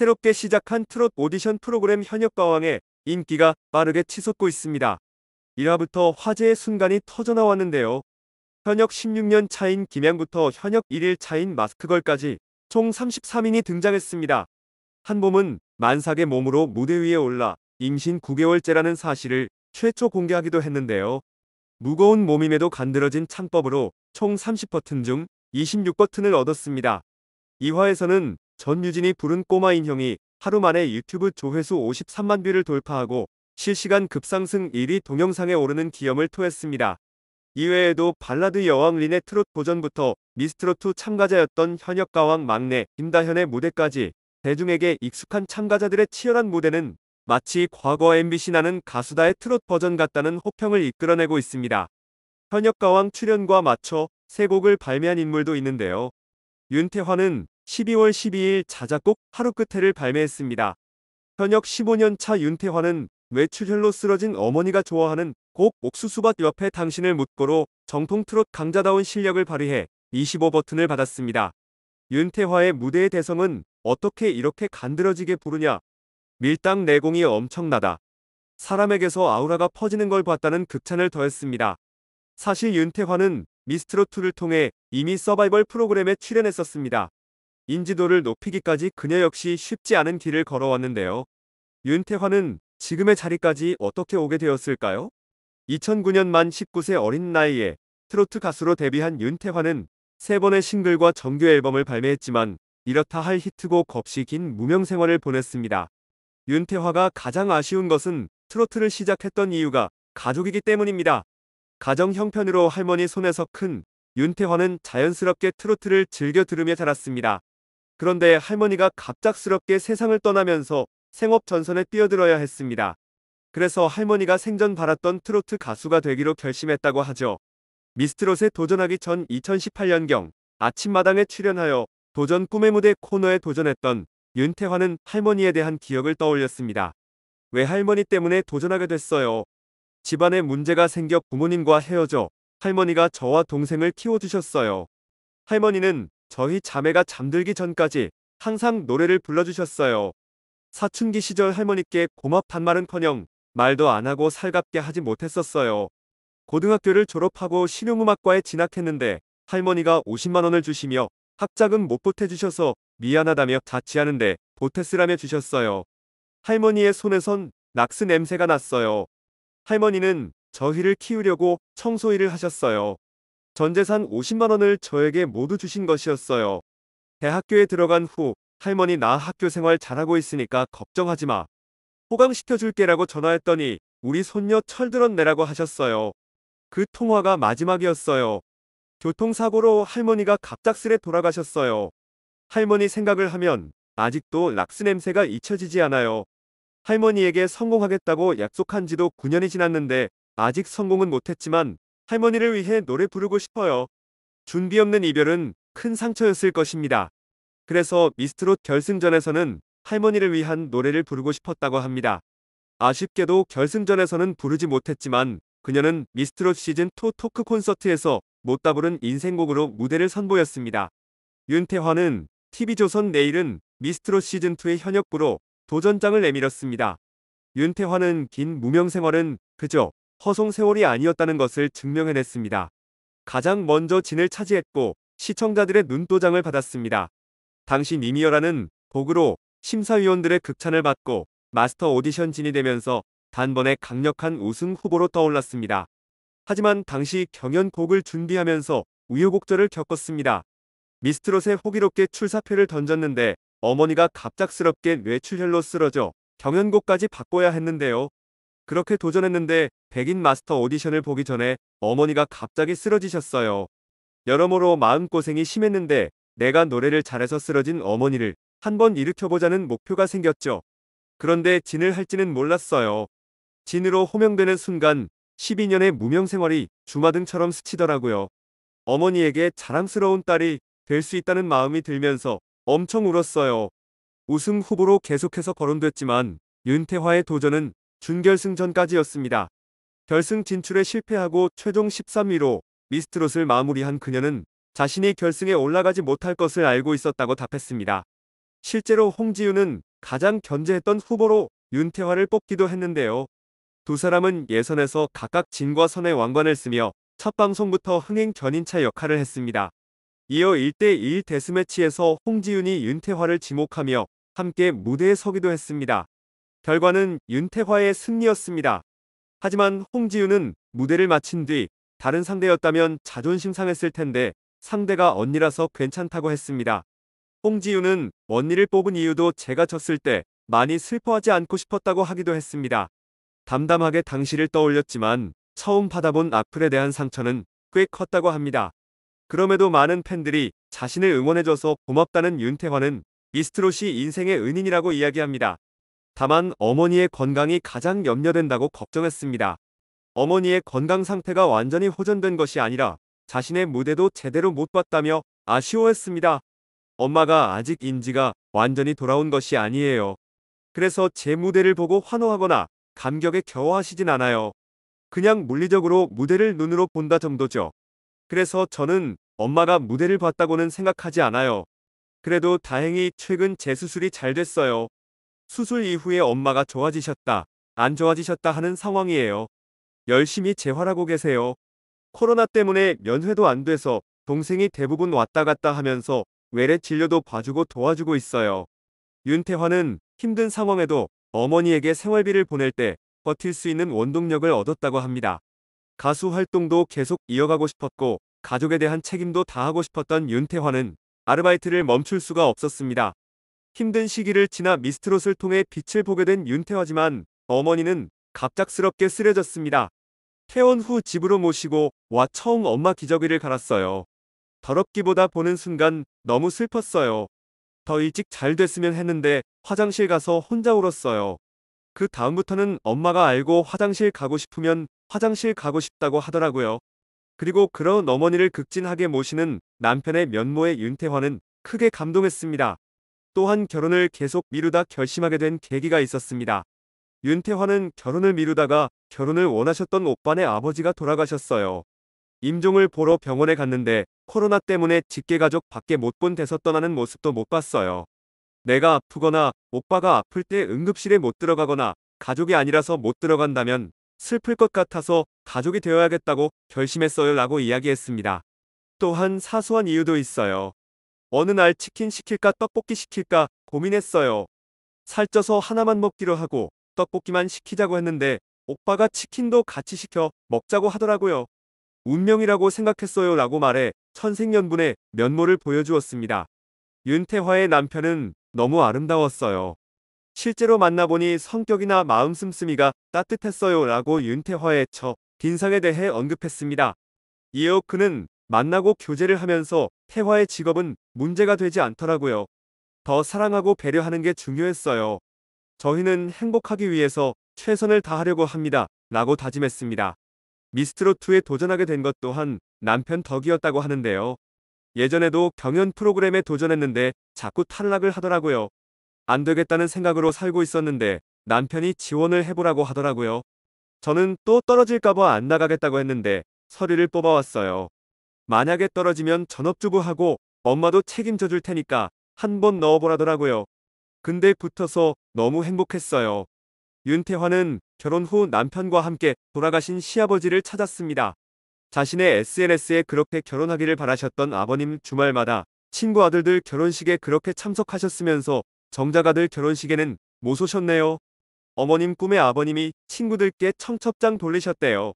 새롭게 시작한 트롯 오디션 프로그램 현역가왕의 인기가 빠르게 치솟고 있습니다. 1화부터 화제의 순간이 터져나왔는데요. 현역 16년 차인 김양부터 현역 1일 차인 마스크걸까지 총 33인이 등장했습니다. 한봄은 만삭의 몸으로 무대 위에 올라 임신 9개월째라는 사실을 최초 공개하기도 했는데요. 무거운 몸임에도 간드러진 창법으로 총 30버튼 중 26버튼을 얻었습니다. 2화에서는 전유진이 부른 꼬마 인형이 하루 만에 유튜브 조회수 53만 뷰를 돌파하고 실시간 급상승 1위 동영상에 오르는 기염을 토했습니다. 이외에도 발라드 여왕 린의 트롯 도전부터 미스트롯2 참가자였던 현역 가왕 막내 김다현의 무대까지 대중에게 익숙한 참가자들의 치열한 무대는 마치 과거 MBC 나는 가수다의 트롯 버전 같다는 호평을 이끌어내고 있습니다. 현역 가왕 출연과 맞춰 새 곡을 발매한 인물도 있는데요. 윤태환은 12월 12일 자작곡 하루 끝에를 발매했습니다. 현역 15년 차윤태화는외출혈로 쓰러진 어머니가 좋아하는 곡 옥수수밭 옆에 당신을 묻고로 정통 트롯 강자다운 실력을 발휘해 25버튼을 받았습니다. 윤태화의 무대의 대성은 어떻게 이렇게 간드러지게 부르냐. 밀당 내공이 엄청나다. 사람에게서 아우라가 퍼지는 걸 봤다는 극찬을 더했습니다. 사실 윤태화는 미스트롯2를 통해 이미 서바이벌 프로그램에 출연했었습니다. 인지도를 높이기까지 그녀 역시 쉽지 않은 길을 걸어왔는데요. 윤태화는 지금의 자리까지 어떻게 오게 되었을까요? 2009년 만 19세 어린 나이에 트로트 가수로 데뷔한 윤태화는 세 번의 싱글과 정규 앨범을 발매했지만 이렇다 할 히트곡 없이 긴 무명 생활을 보냈습니다. 윤태화가 가장 아쉬운 것은 트로트를 시작했던 이유가 가족이기 때문입니다. 가정 형편으로 할머니 손에서 큰 윤태화는 자연스럽게 트로트를 즐겨 들으며 자랐습니다. 그런데 할머니가 갑작스럽게 세상을 떠나면서 생업 전선에 뛰어들어야 했습니다. 그래서 할머니가 생전 바랐던 트로트 가수가 되기로 결심했다고 하죠. 미스트롯에 도전하기 전 2018년경 아침마당에 출연하여 도전 꿈의 무대 코너에 도전했던 윤태환은 할머니에 대한 기억을 떠올렸습니다. 왜할머니 때문에 도전하게 됐어요. 집안에 문제가 생겨 부모님과 헤어져 할머니가 저와 동생을 키워주셨어요. 할머니는 저희 자매가 잠들기 전까지 항상 노래를 불러주셨어요. 사춘기 시절 할머니께 고맙 단말은커녕 말도 안 하고 살갑게 하지 못했었어요. 고등학교를 졸업하고 실용음악과에 진학했는데 할머니가 50만 원을 주시며 학자금 못 보태주셔서 미안하다며 자취하는데 보태쓰라며 주셨어요. 할머니의 손에선 낙스 냄새가 났어요. 할머니는 저희를 키우려고 청소일을 하셨어요. 전 재산 50만 원을 저에게 모두 주신 것이었어요. 대학교에 들어간 후 할머니 나 학교 생활 잘하고 있으니까 걱정하지 마. 호강시켜줄게라고 전화했더니 우리 손녀 철들었네라고 하셨어요. 그 통화가 마지막이었어요. 교통사고로 할머니가 갑작스레 돌아가셨어요. 할머니 생각을 하면 아직도 락스 냄새가 잊혀지지 않아요. 할머니에게 성공하겠다고 약속한 지도 9년이 지났는데 아직 성공은 못했지만 할머니를 위해 노래 부르고 싶어요. 준비 없는 이별은 큰 상처였을 것입니다. 그래서 미스트롯 결승전에서는 할머니를 위한 노래를 부르고 싶었다고 합니다. 아쉽게도 결승전에서는 부르지 못했지만 그녀는 미스트롯 시즌2 토크 콘서트에서 못다 부른 인생곡으로 무대를 선보였습니다. 윤태화는 TV조선 내일은 미스트롯 시즌2의 현역부로 도전장을 내밀었습니다. 윤태화는 긴 무명생활은 그저 허송 세월이 아니었다는 것을 증명해냈습니다. 가장 먼저 진을 차지했고 시청자들의 눈도장을 받았습니다. 당시 미미어라는 곡으로 심사위원들의 극찬을 받고 마스터 오디션 진이 되면서 단번에 강력한 우승 후보로 떠올랐습니다. 하지만 당시 경연곡을 준비하면서 우여곡절을 겪었습니다. 미스트롯에 호기롭게 출사표를 던졌는데 어머니가 갑작스럽게 뇌출혈로 쓰러져 경연곡까지 바꿔야 했는데요. 그렇게 도전했는데 백인 마스터 오디션을 보기 전에 어머니가 갑자기 쓰러지셨어요. 여러모로 마음고생이 심했는데 내가 노래를 잘해서 쓰러진 어머니를 한 번 일으켜보자는 목표가 생겼죠. 그런데 진을 할지는 몰랐어요. 진으로 호명되는 순간 12년의 무명 생활이 주마등처럼 스치더라고요. 어머니에게 자랑스러운 딸이 될 수 있다는 마음이 들면서 엄청 울었어요. 우승 후보로 계속해서 거론됐지만 윤태화의 도전은 준결승전까지였습니다. 결승 진출에 실패하고 최종 13위로 미스트롯을 마무리한 그녀는 자신이 결승에 올라가지 못할 것을 알고 있었다고 답했습니다. 실제로 홍지윤은 가장 견제했던 후보로 윤태화를 뽑기도 했는데요. 두 사람은 예선에서 각각 진과 선의 왕관을 쓰며 첫 방송부터 흥행 견인차 역할을 했습니다. 이어 1대1 데스매치에서 홍지윤이 윤태화를 지목하며 함께 무대에 서기도 했습니다. 결과는 윤태화의 승리였습니다. 하지만 홍지윤은 무대를 마친 뒤 다른 상대였다면 자존심 상했을 텐데 상대가 언니라서 괜찮다고 했습니다. 홍지윤은 언니를 뽑은 이유도 제가 졌을 때 많이 슬퍼하지 않고 싶었다고 하기도 했습니다. 담담하게 당시를 떠올렸지만 처음 받아본 악플에 대한 상처는 꽤 컸다고 합니다. 그럼에도 많은 팬들이 자신을 응원해줘서 고맙다는 윤태화는 미스트롯이 인생의 은인이라고 이야기합니다. 다만 어머니의 건강이 가장 염려된다고 걱정했습니다. 어머니의 건강 상태가 완전히 호전된 것이 아니라 자신의 무대도 제대로 못 봤다며 아쉬워했습니다. 엄마가 아직 인지가 완전히 돌아온 것이 아니에요. 그래서 제 무대를 보고 환호하거나 감격에 겨워하시진 않아요. 그냥 물리적으로 무대를 눈으로 본다 정도죠. 그래서 저는 엄마가 무대를 봤다고는 생각하지 않아요. 그래도 다행히 최근 재수술이 잘 됐어요. 수술 이후에 엄마가 좋아지셨다, 안 좋아지셨다 하는 상황이에요. 열심히 재활하고 계세요. 코로나 때문에 면회도 안 돼서 동생이 대부분 왔다 갔다 하면서 외래 진료도 봐주고 도와주고 있어요. 윤태화는 힘든 상황에도 어머니에게 생활비를 보낼 때 버틸 수 있는 원동력을 얻었다고 합니다. 가수 활동도 계속 이어가고 싶었고 가족에 대한 책임도 다하고 싶었던 윤태화는 아르바이트를 멈출 수가 없었습니다. 힘든 시기를 지나 미스트롯을 통해 빛을 보게 된 윤태화지만 어머니는 갑작스럽게 쓰러졌습니다. 퇴원 후 집으로 모시고 와 처음 엄마 기저귀를 갈았어요. 더럽기보다 보는 순간 너무 슬펐어요. 더 일찍 잘 됐으면 했는데 화장실 가서 혼자 울었어요. 그 다음부터는 엄마가 알고 화장실 가고 싶으면 화장실 가고 싶다고 하더라고요. 그리고 그런 어머니를 극진하게 모시는 남편의 면모에 윤태화는 크게 감동했습니다. 또한 결혼을 계속 미루다 결심하게 된 계기가 있었습니다. 윤태환은 결혼을 미루다가 결혼을 원하셨던 오빠네 아버지가 돌아가셨어요. 임종을 보러 병원에 갔는데 코로나 때문에 직계가족 밖에 못 본 데서 떠나는 모습도 못 봤어요. 내가 아프거나 오빠가 아플 때 응급실에 못 들어가거나 가족이 아니라서 못 들어간다면 슬플 것 같아서 가족이 되어야겠다고 결심했어요 라고 이야기했습니다. 또한 사소한 이유도 있어요. 어느 날 치킨 시킬까 떡볶이 시킬까 고민했어요. 살쪄서 하나만 먹기로 하고 떡볶이만 시키자고 했는데 오빠가 치킨도 같이 시켜 먹자고 하더라고요. 운명이라고 생각했어요 라고 말해 천생연분의 면모를 보여주었습니다. 윤태화의 남편은 너무 아름다웠어요. 실제로 만나보니 성격이나 마음 씀씀이가 따뜻했어요 라고 윤태화의 처 빈상에 대해 언급했습니다. 이어 그는 만나고 교제를 하면서 태화의 직업은 문제가 되지 않더라고요. 더 사랑하고 배려하는 게 중요했어요. 저희는 행복하기 위해서 최선을 다하려고 합니다. 라고 다짐했습니다. 미스트로2에 도전하게 된 것 또한 남편 덕이었다고 하는데요. 예전에도 경연 프로그램에 도전했는데 자꾸 탈락을 하더라고요. 안 되겠다는 생각으로 살고 있었는데 남편이 지원을 해보라고 하더라고요. 저는 또 떨어질까봐 안 나가겠다고 했는데 서류를 뽑아왔어요. 만약에 떨어지면 전업주부하고 엄마도 책임져 줄 테니까 한 번 넣어보라더라고요. 근데 붙어서 너무 행복했어요. 윤태환은 결혼 후 남편과 함께 돌아가신 시아버지를 찾았습니다. 자신의 SNS에 그렇게 결혼하기를 바라셨던 아버님 주말마다 친구 아들들 결혼식에 그렇게 참석하셨으면서 정자가들 결혼식에는 못 오셨네요. 어머님 꿈에 아버님이 친구들께 청첩장 돌리셨대요.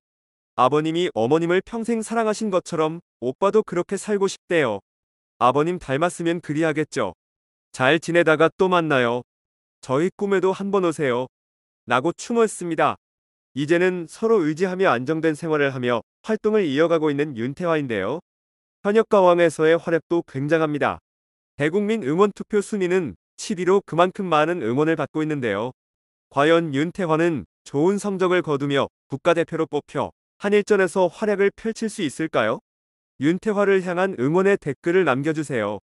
아버님이 어머님을 평생 사랑하신 것처럼 오빠도 그렇게 살고 싶대요. 아버님 닮았으면 그리하겠죠. 잘 지내다가 또 만나요. 저희 꿈에도 한번 오세요. 라고 충원했습니다. 이제는 서로 의지하며 안정된 생활을 하며 활동을 이어가고 있는 윤태화인데요. 현역가왕에서의 활약도 굉장합니다. 대국민 응원 투표 순위는 7위로 그만큼 많은 응원을 받고 있는데요. 과연 윤태화는 좋은 성적을 거두며 국가대표로 뽑혀 한일전에서 활약을 펼칠 수 있을까요? 윤태화를 향한 응원의 댓글을 남겨주세요.